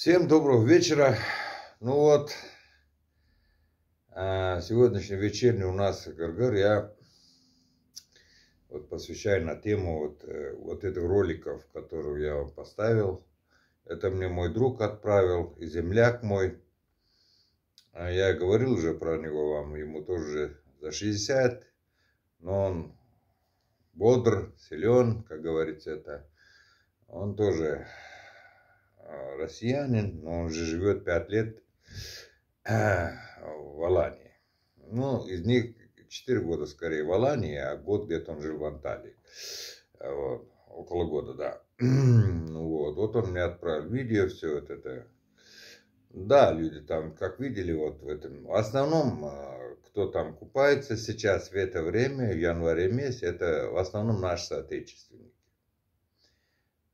Всем доброго вечера. Ну вот, а, сегодняшний вечерний у нас Гаргар я вот посвящаю на тему вот, э, вот этих роликов, которые я вам поставил. Это мне мой друг отправил, и земляк мой. А я говорил уже про него вам, ему тоже за 60, но он бодр, силен, как говорится это. Он тоже россиянин, но он же живет пять лет э, в Алании. Ну, из них четыре года скорее в Алании, а год где-то он жил в Анталии. Вот. Около года, да. вот. вот он мне отправил видео, все вот это. Да, люди там, как видели, вот в этом. В основном, э, кто там купается сейчас в это время, в январе месяц, это в основном наши соотечественники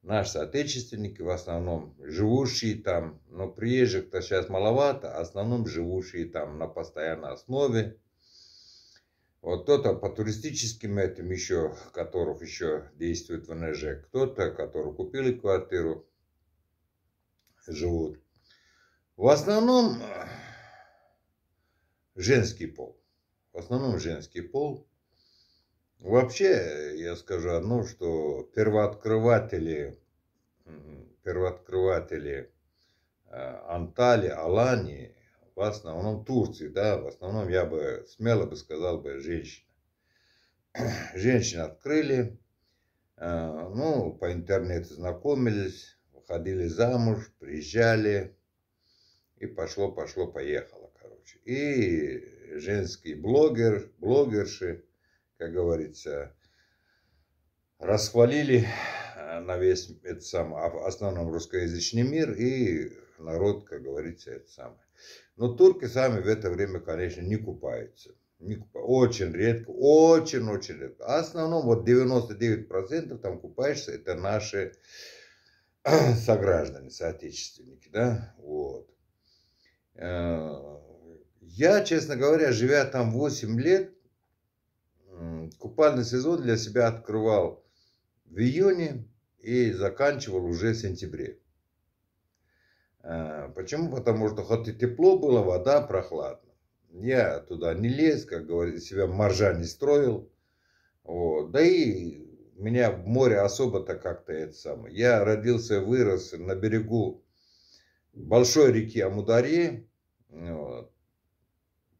наш соотечественники, в основном живущие там, но приезжих-то сейчас маловато, а в основном живущие там на постоянной основе. Вот кто-то по туристическим этим еще, которых еще действует ВНЖ, кто-то, который купили квартиру, живут. В основном э, женский пол. В основном женский пол. Вообще, э, я скажу одно, что первооткрыватели, первооткрыватели э, Антали, Алании, в основном Турции, да, в основном я бы смело бы сказал бы женщина. женщины открыли, э, ну, по интернету знакомились, выходили замуж, приезжали, и пошло, пошло, поехало, короче. И женский блогер, блогерши, как говорится, расхвалили э, на весь этот сам, а основном русскоязычный мир и народ, как говорится, это самое. Но турки сами в это время, конечно, не купаются. Не купаются. Очень редко, очень-очень редко. А в основном вот 99% там купаешься, это наши сограждане, соотечественники, да, вот. Э, я, честно говоря, живя там 8 лет, купальный сезон для себя открывал в июне и заканчивал уже в сентябре. А, почему? Потому что хоть и тепло было, вода прохладна. Я туда не лез, как говорится, себя маржа не строил. Вот. Да и меня в море особо-то как-то это самое. Я родился, вырос на берегу большой реки Амудари. Вот.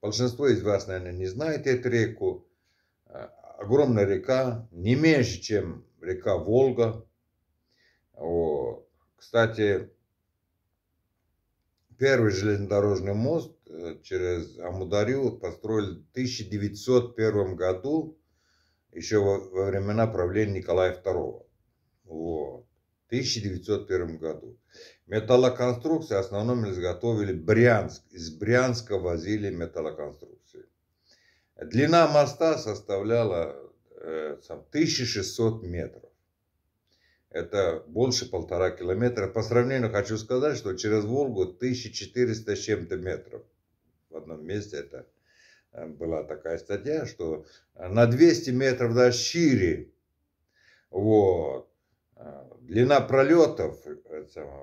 Большинство из вас, наверное, не знает эту реку. Э, огромная река, не меньше, чем река Волга. Вот, кстати, первый железнодорожный мост э, через Амударю построили в 1901 году, еще во, времена правления Николая II. Вот. В 1901 году. Металлоконструкции в основном изготовили Брянск. Из Брянска возили металлоконструкции. Длина моста составляла 1600 э, метров. Это больше полтора километра. По сравнению хочу сказать, что через Волгу 1400 с чем-то метров. В одном месте это э, была такая статья, что на 200 метров даже шире. Вот. Э, длина пролетов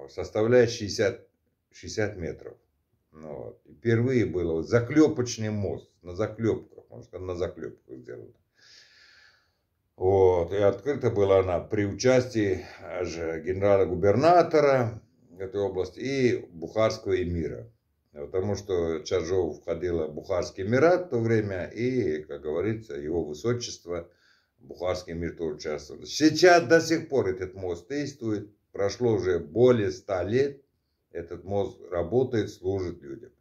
составляет 60, 60 метров. Ну вот. Впервые было заклепочный мост на заклепку Потому что на заклепках сделана. Вот. И открыта была она при участии э, генерала-губернатора этой области и Бухарского эмира. Потому что Чаржоу входила в Бухарский эмират в то время, и, как говорится, его высочество Бухарский эмир тоже участвовал. Сейчас до сих пор этот мост действует. Прошло уже более ста лет. Этот мост работает, служит людям.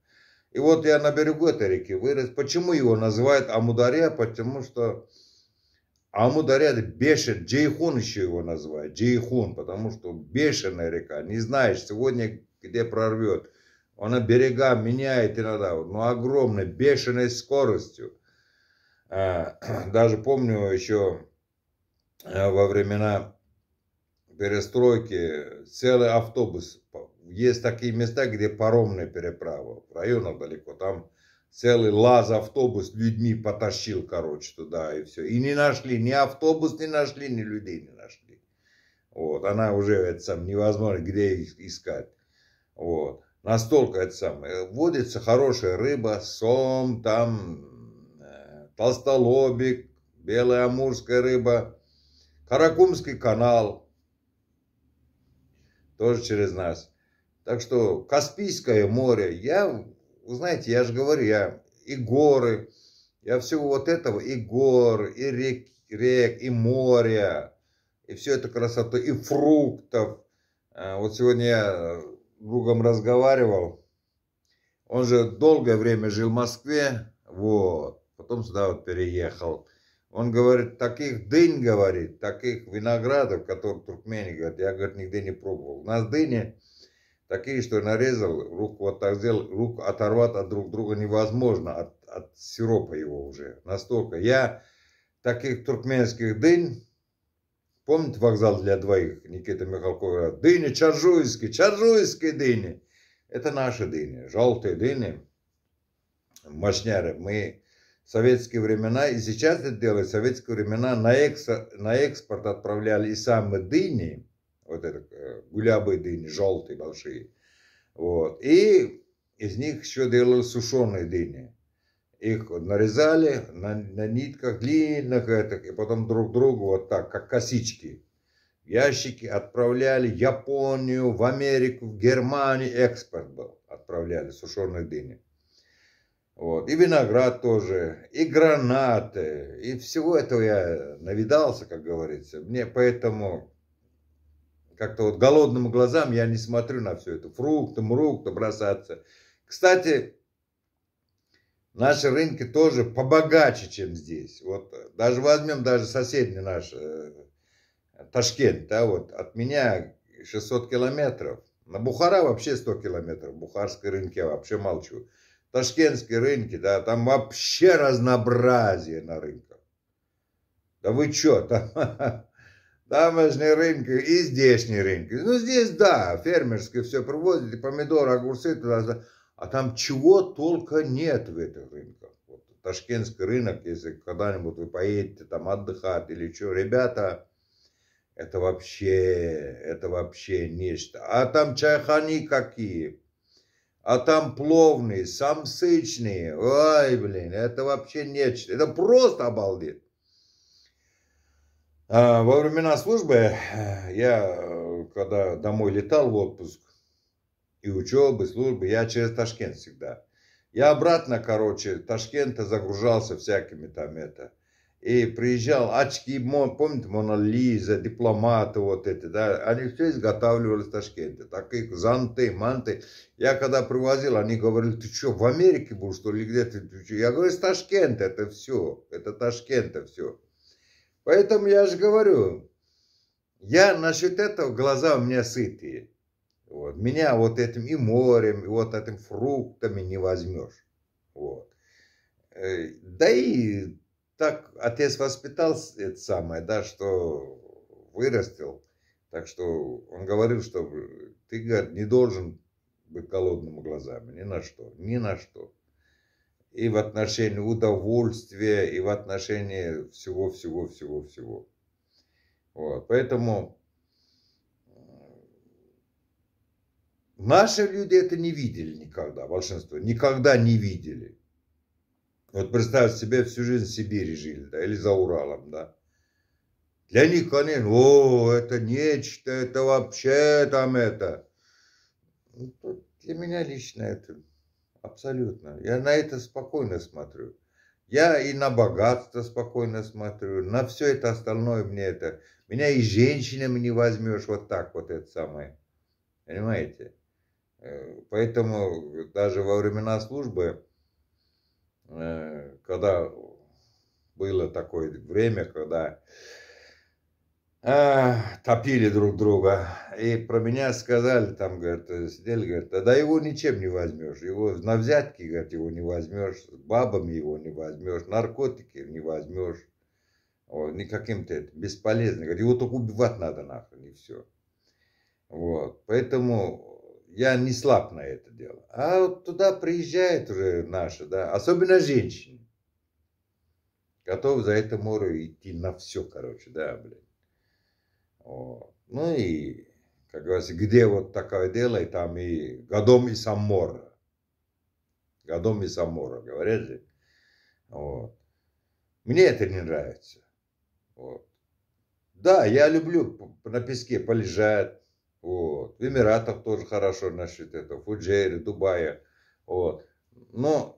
И вот я на берегу этой реки вырос. Почему его называют Амударя? Потому что Амударя бешен. Джейхун еще его называют. Джейхун, потому что бешеная река. Не знаешь, сегодня где прорвет. Она берега меняет иногда, но огромной, бешеной скоростью. А, даже помню еще э, во времена перестройки целый автобус есть такие места, где паромная переправа, в районах далеко, там целый лаз-автобус людьми потащил, короче, туда и все. И не нашли, ни автобус не нашли, ни людей не нашли. Вот, она уже, это сам, невозможно, где их искать. Вот, настолько это самое. Водится хорошая рыба, сом, там, э, толстолобик, белая амурская рыба, Каракумский канал, тоже через нас. Так что Каспийское море, я, знаете, я же говорю, я и горы, я всего вот этого, и гор, и рек, рек и моря, и все это красота, и фруктов. А вот сегодня я с другом разговаривал, он же долгое время жил в Москве, вот, потом сюда вот переехал. Он говорит, таких дынь, говорит, таких виноградов, которые туркмени, говорят, я, говорит, нигде не пробовал. У нас дыни такие, что нарезал, руку вот так сделал, руку оторвать от друг друга невозможно, от, от сиропа его уже, настолько. Я таких туркменских дынь, помните вокзал для двоих, Никита Михалков дыни чаржуйские, чаржуйские дыни, это наши дыни, желтые дыни, мощняры, мы советские времена, и сейчас это делают, советские времена на, экс, на экспорт отправляли и самые дыни, вот это э, гулябые дыни, желтые, большие. Вот. И из них еще делали сушеные дыни. Их нарезали на, на нитках длинных, это, и потом друг другу вот так, как косички. Ящики отправляли в Японию, в Америку, в Германию. Экспорт был. Отправляли сушеные дыни. Вот. И виноград тоже, и гранаты, и всего этого я навидался, как говорится. Мне поэтому как-то вот голодным глазам я не смотрю на все это. Фрукты, мрукты бросаться. Кстати, наши рынки тоже побогаче, чем здесь. Вот э, даже возьмем даже соседний наш э, Ташкент, да, вот от меня 600 километров. На Бухара вообще 100 километров. Бухарские рынки я вообще молчу. Ташкентские рынки, да, там вообще разнообразие на рынках. Да вы чё, там Тамошний рынки и здешний рынки. Ну, здесь, да, фермерские все привозят, и помидоры, огурцы, туда, а там чего только нет в этих рынках. Вот, ташкентский рынок, если когда-нибудь вы поедете там отдыхать или что, ребята, это вообще, это вообще нечто. А там чайхани какие, а там пловные, самсычные, ой, блин, это вообще нечто. Это просто обалдеть. А, во времена службы э, я, э, когда домой летал в отпуск, и учебы, службы, я через Ташкент всегда. Я обратно, короче, Ташкента загружался всякими там это. И приезжал очки, помните, Мона Лиза, дипломаты вот эти, да, они все изготавливались в Ташкенте. Такие занты, манты. Я когда привозил, они говорили, ты что, в Америке был, что ли, где то Я говорю, из Ташкента это все, это Ташкента все. Поэтому я же говорю, я насчет этого, глаза у меня сытые. Вот. Меня вот этим и морем, и вот этим фруктами не возьмешь. Вот. Э, да и так отец воспитал это самое, да, что вырастил. Так что он говорил, что ты, говорит, не должен быть голодным глазами, ни на что, ни на что и в отношении удовольствия, и в отношении всего-всего-всего-всего. Вот. Поэтому наши люди это не видели никогда, большинство, никогда не видели. Вот представь себе, всю жизнь в Сибири жили, да, или за Уралом, да. Для них, конечно, о, это нечто, это вообще там это. Ну, для меня лично это Абсолютно. Я на это спокойно смотрю. Я и на богатство спокойно смотрю, на все это остальное мне это... Меня и женщинами не возьмешь вот так вот это самое. Понимаете? Э, поэтому даже во времена службы, э, когда было такое время, когда э, топили друг друга, и про меня сказали, там, говорят, э, сидели, говорят, тогда его ничем не возьмешь, его на взятки, говорят, его не возьмешь, с бабами его не возьмешь, наркотики не возьмешь, вот, никаким то это, бесполезно, говорят, его только убивать надо нахрен, и все. Вот, поэтому я не слаб на это дело. А вот туда приезжает уже наши, да, особенно женщины. готовы за это море идти на все, короче, да, блин. Вот. Ну и как говорится, где вот такое дело, и там и годом и Самора, Годом и Самора, говорят же. Вот. Мне это не нравится. Вот. Да, я люблю на песке полежать. Вот. В Эмиратах тоже хорошо нашли это, Фуджере, Дубая. Вот. Но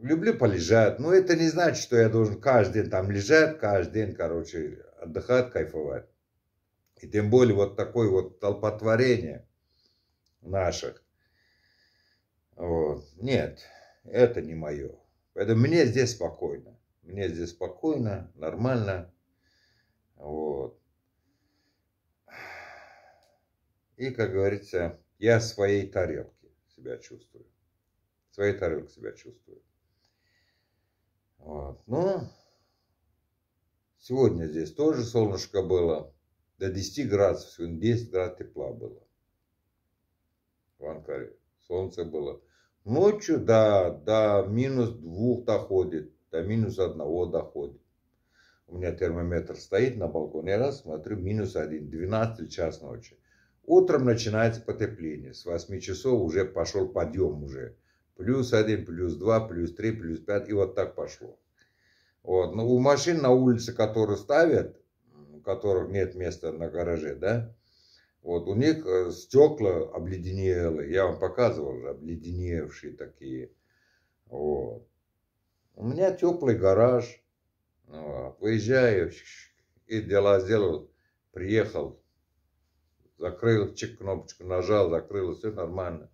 люблю полежать. Но это не значит, что я должен каждый день там лежать, каждый день, короче, отдыхать, кайфовать. И тем более вот такое вот толпотворение наших. Вот. Нет, это не мое. Поэтому мне здесь спокойно. Мне здесь спокойно, нормально. Вот. И, как говорится, я в своей тарелке себя чувствую. В своей тарелке себя чувствую. Вот. Но ну, сегодня здесь тоже солнышко было до 10 градусов, сегодня 10 градусов тепла было в Анкаре. Солнце было. Ночью до, до минус 2 доходит, до минус 1 доходит. У меня термометр стоит на балконе, я раз смотрю, минус 1, 12 час ночи. Утром начинается потепление, с 8 часов уже пошел подъем уже. Плюс 1, плюс 2, плюс 3, плюс 5, и вот так пошло. Вот. Но ну, у машин на улице, которые ставят, которых нет места на гараже, да, вот у них э, стекла обледенелые, я вам показывал, обледеневшие такие, вот. У меня теплый гараж, вот. Ну, а выезжаю и дела сделал, приехал, закрыл, чик, кнопочку нажал, закрыл, все нормально.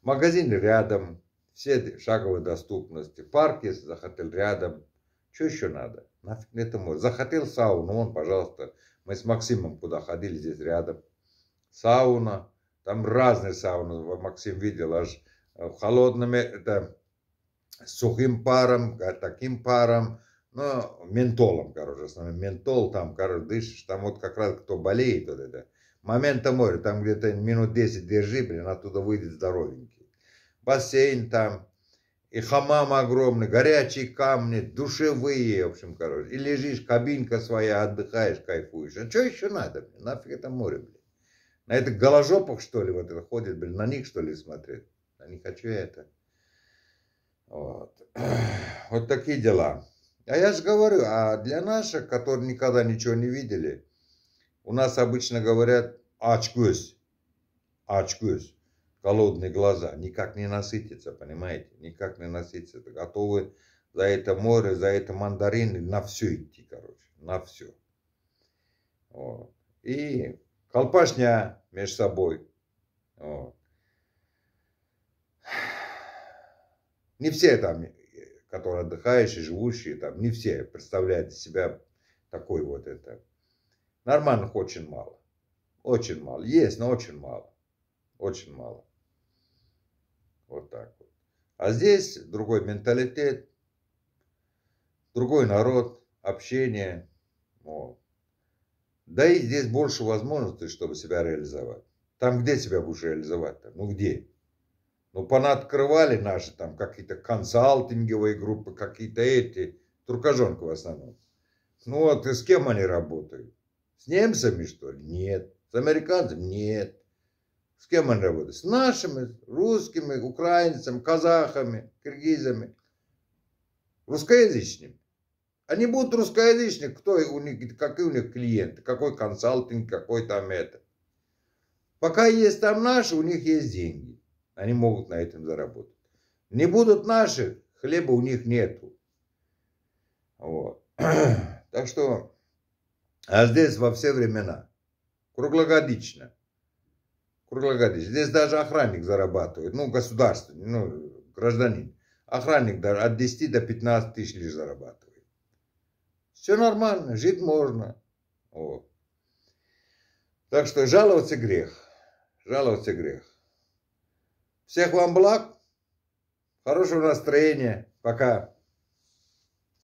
Магазин рядом, все шаговой доступности, парк, если захотел, рядом – что еще надо? Нафиг это этому. Захотел сауну, вон, пожалуйста. Мы с Максимом куда ходили, здесь рядом. Сауна. Там разные сауны. Максим видел аж в э, холодном, это сухим паром, таким паром. Ну, ментолом, короче, основном. Ментол там, короче, дышишь. Там вот как раз кто болеет, вот это. Момента моря, там где-то минут 10 держи, блин, оттуда выйдет здоровенький. Бассейн там, и хамам огромный, горячие камни, душевые, в общем, короче. И лежишь, кабинка своя, отдыхаешь, кайфуешь. А что еще надо? Блин? Нафиг это море, блин? На этих голожопах, что ли, вот это ходит, блин, на них, что ли, смотреть? А не хочу я это. Вот. вот такие дела. А я же говорю, а для наших, которые никогда ничего не видели, у нас обычно говорят «ачкусь», «ачкусь» голодные глаза, никак не насытятся, понимаете, никак не насытятся, готовы за это море, за это мандарины, на все идти, короче, на все. Вот. И колпашня между собой. Вот. Не все там, которые отдыхающие, живущие там, не все представляют из себя такой вот это. Нормальных очень мало. Очень мало. Есть, но очень мало. Очень мало вот так вот. А здесь другой менталитет, другой народ, общение. Вот. Да и здесь больше возможностей, чтобы себя реализовать. Там где себя будешь реализовать-то? Ну где? Ну понадкрывали наши там какие-то консалтинговые группы, какие-то эти, туркожонка в основном. Ну вот и с кем они работают? С немцами что ли? Нет. С американцами? Нет. С кем он работает? С нашими, русскими, украинцами, казахами, киргизами, русскоязычными. Они будут русскоязычными, кто у них, какие у них клиенты, какой консалтинг, какой там это. Пока есть там наши, у них есть деньги. Они могут на этом заработать. Не будут наши, хлеба у них нету. Вот. Так что, а здесь во все времена, круглогодично – круглогодично. Здесь даже охранник зарабатывает, ну, государство, ну, гражданин. Охранник даже от 10 до 15 тысяч лишь зарабатывает. Все нормально, жить можно. Вот. Так что жаловаться грех. Жаловаться грех. Всех вам благ. Хорошего настроения. Пока.